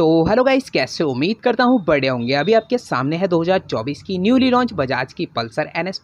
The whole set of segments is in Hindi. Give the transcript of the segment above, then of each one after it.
तो हेलो गाइस कैसे उम्मीद करता हूँ बड़े होंगे अभी आपके सामने है 2024 की न्यूली लॉन्च बजाज की पल्सर एन एस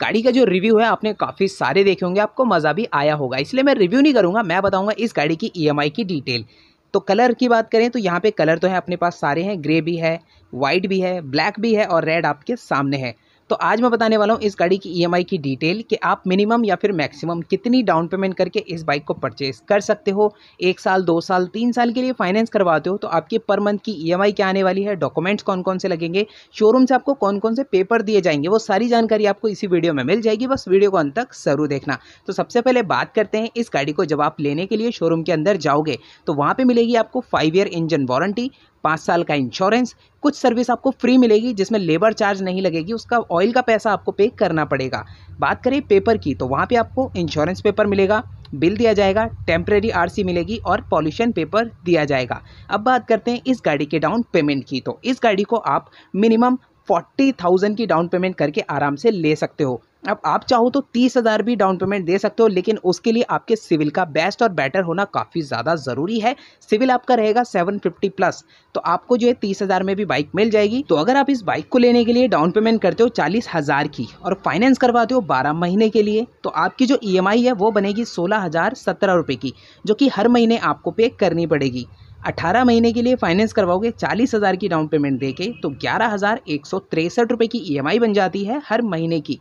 गाड़ी का जो रिव्यू है आपने काफ़ी सारे देखे होंगे आपको मज़ा भी आया होगा इसलिए मैं रिव्यू नहीं करूँगा मैं बताऊँगा इस गाड़ी की ई e की डिटेल तो कलर की बात करें तो यहाँ पर कलर तो है अपने पास सारे हैं ग्रे भी है वाइट भी है ब्लैक भी है और रेड आपके सामने है तो आज मैं बताने वाला हूँ इस गाड़ी की ईएमआई e की डिटेल कि आप मिनिमम या फिर मैक्सिमम कितनी डाउन पेमेंट करके इस बाइक को परचेज कर सकते हो एक साल दो साल तीन साल के लिए फाइनेंस करवाते हो तो आपकी पर मंथ की ईएमआई e क्या आने वाली है डॉक्यूमेंट्स कौन कौन से लगेंगे शोरूम से आपको कौन कौन से पेपर दिए जाएंगे वो सारी जानकारी आपको इसी वीडियो में मिल जाएगी बस वीडियो को अंत तक जरूर देखना तो सबसे पहले बात करते हैं इस गाड़ी को जब आप लेने के लिए शोरूम के अंदर जाओगे तो वहाँ पर मिलेगी आपको फाइव ईयर इंजन वारंटी पाँच साल का इंश्योरेंस कुछ सर्विस आपको फ्री मिलेगी जिसमें लेबर चार्ज नहीं लगेगी उसका ऑयल का पैसा आपको पे करना पड़ेगा बात करें पेपर की तो वहाँ पे आपको इंश्योरेंस पेपर मिलेगा बिल दिया जाएगा टेम्प्रेरी आरसी मिलेगी और पॉल्यूशन पेपर दिया जाएगा अब बात करते हैं इस गाड़ी के डाउन पेमेंट की तो इस गाड़ी को आप मिनिमम फोर्टी थाउजेंड की डाउन पेमेंट करके आराम से ले सकते हो अब आप चाहो तो तीस हज़ार भी डाउन पेमेंट दे सकते हो लेकिन उसके लिए आपके सिविल का बेस्ट और बेटर होना काफ़ी ज़्यादा ज़रूरी है सिविल आपका रहेगा सेवन फिफ्टी प्लस तो आपको जो है तीस हज़ार में भी बाइक मिल जाएगी तो अगर आप इस बाइक को लेने के लिए डाउन पेमेंट करते हो चालीस हज़ार की और फाइनेंस करवाते हो बारह महीने के लिए तो आपकी जो ई e है वो बनेगी सोलह हज़ार सत्रह रुपये की जो कि हर महीने आपको पे करनी पड़ेगी 18 महीने के लिए फाइनेंस करवाओगे चालीस हज़ार की डाउन पेमेंट देके तो ग्यारह हज़ार एक सौ तिरसठ रुपये की ई e बन जाती है हर महीने की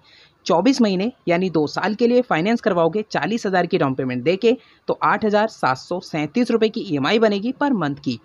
24 महीने यानी दो साल के लिए फाइनेंस करवाओगे चालीस हज़ार की डाउन पेमेंट देके तो आठ हज़ार सात सौ सैंतीस रुपये की ई e बनेगी पर मंथ की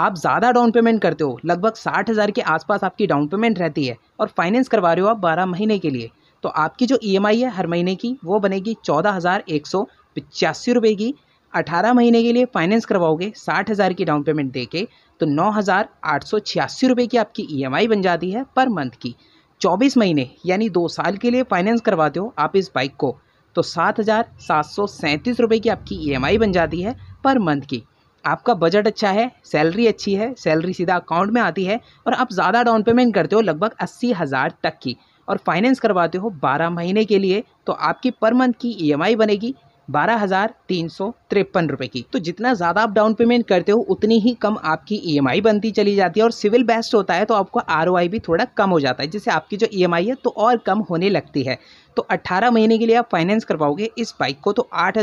आप ज़्यादा डाउन पेमेंट करते हो लगभग साठ हज़ार के आसपास आपकी डाउन पेमेंट रहती है और फाइनेंस करवा रहे हो आप बारह महीने के लिए तो आपकी जो ई e है हर महीने की वो बनेगी चौदह हज़ार एक सौ पचासी रुपये की अठारह महीने के लिए फाइनेंस करवाओगे साठ हज़ार की डाउन पेमेंट देके तो नौ हज़ार आठ सौ छियासी रुपये की आपकी ई e बन जाती है पर मंथ की 24 महीने यानी दो साल के लिए फाइनेंस करवाते हो आप इस बाइक को तो सात हज़ार सात सौ सैंतीस रुपये की आपकी ई e बन जाती है पर मंथ की आपका बजट अच्छा है सैलरी अच्छी है सैलरी सीधा अकाउंट में आती है और आप ज़्यादा डाउन पेमेंट करते हो लगभग अस्सी हज़ार तक की और फाइनेंस करवाते हो बारह महीने के लिए तो आपकी पर मंथ की ई e बनेगी बारह हज़ार तीन सौ तिरपन रुपये की तो जितना ज़्यादा आप डाउन पेमेंट करते हो उतनी ही कम आपकी ई e बनती चली जाती है और सिविल बेस्ट होता है तो आपको आर भी थोड़ा कम हो जाता है जिससे आपकी जो ई e है तो और कम होने लगती है तो 18 महीने के लिए आप फाइनेंस कर पाओगे इस बाइक को तो आठ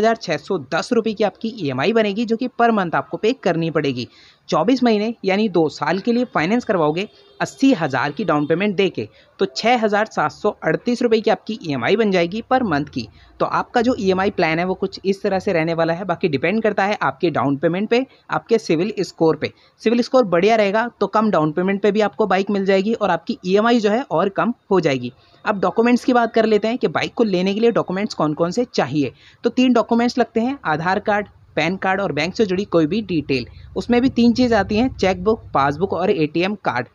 रुपए की आपकी ई e बनेगी जो कि पर मंथ आपको पे करनी पड़ेगी 24 महीने यानी दो साल के लिए फाइनेंस करवाओगे अस्सी हज़ार की डाउन पेमेंट दे के तो छः हज़ार सात सौ अड़तीस रुपये की आपकी ई बन जाएगी पर मंथ की तो आपका जो ई प्लान है वो कुछ इस तरह से रहने वाला है बाकी आपके डिपेंड करता है आपके डाउन पेमेंट पे आपके सिविल स्कोर पे सिविल स्कोर बढ़िया रहेगा तो कम डाउन पेमेंट पे भी आपको बाइक मिल जाएगी और आपकी ई e जो है और कम हो जाएगी अब डॉक्यूमेंट्स की बात कर लेते हैं कि बाइक को लेने के लिए डॉक्यूमेंट्स कौन कौन से चाहिए तो तीन डॉक्यूमेंट्स लगते हैं आधार कार्ड पैन कार्ड और बैंक से जुड़ी कोई भी डिटेल उसमें भी तीन चीज़ आती हैं चेकबुक पासबुक और ए कार्ड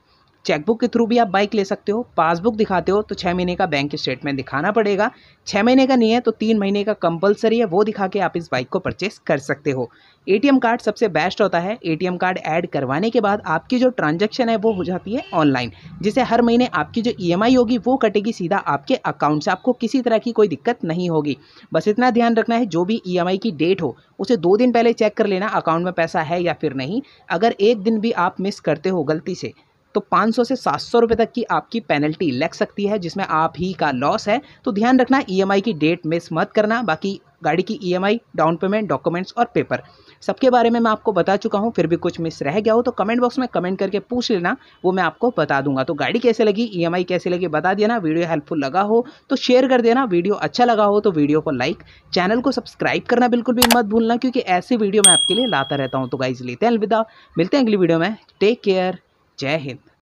चेकबुक के थ्रू भी आप बाइक ले सकते हो पासबुक दिखाते हो तो छः महीने का बैंक स्टेटमेंट दिखाना पड़ेगा छः महीने का नहीं है तो तीन महीने का कंपलसरी है वो दिखा के आप इस बाइक को परचेस कर सकते हो एटीएम कार्ड सबसे बेस्ट होता है एटीएम कार्ड ऐड करवाने के बाद आपकी जो ट्रांजेक्शन है वो हो जाती है ऑनलाइन जिसे हर महीने आपकी जो ई होगी वो कटेगी सीधा आपके अकाउंट से आपको किसी तरह की कोई दिक्कत नहीं होगी बस इतना ध्यान रखना है जो भी ई की डेट हो उसे दो दिन पहले चेक कर लेना अकाउंट में पैसा है या फिर नहीं अगर एक दिन भी आप मिस करते हो गलती से तो 500 से 700 रुपए तक की आपकी पेनल्टी लग सकती है जिसमें आप ही का लॉस है तो ध्यान रखना ईएमआई e की डेट मिस मत करना बाकी गाड़ी की ईएमआई डाउन पेमेंट डॉक्यूमेंट्स और पेपर सबके बारे में मैं आपको बता चुका हूँ फिर भी कुछ मिस रह गया हो तो कमेंट बॉक्स में कमेंट करके पूछ लेना वो मैं आपको बता दूंगा तो गाड़ी कैसे लगी ईएमआई e कैसे लगी बता देना वीडियो हेल्पफुल लगा हो तो शेयर कर देना वीडियो अच्छा लगा हो तो वीडियो को लाइक चैनल को सब्सक्राइब करना बिल्कुल भी मत भूलना क्योंकि ऐसी वीडियो मैं आपके लिए लाता रहता हूँ तो गाइज लेते हैं अलविदा मिलते हैं अगली वीडियो में टेक केयर जय हिंद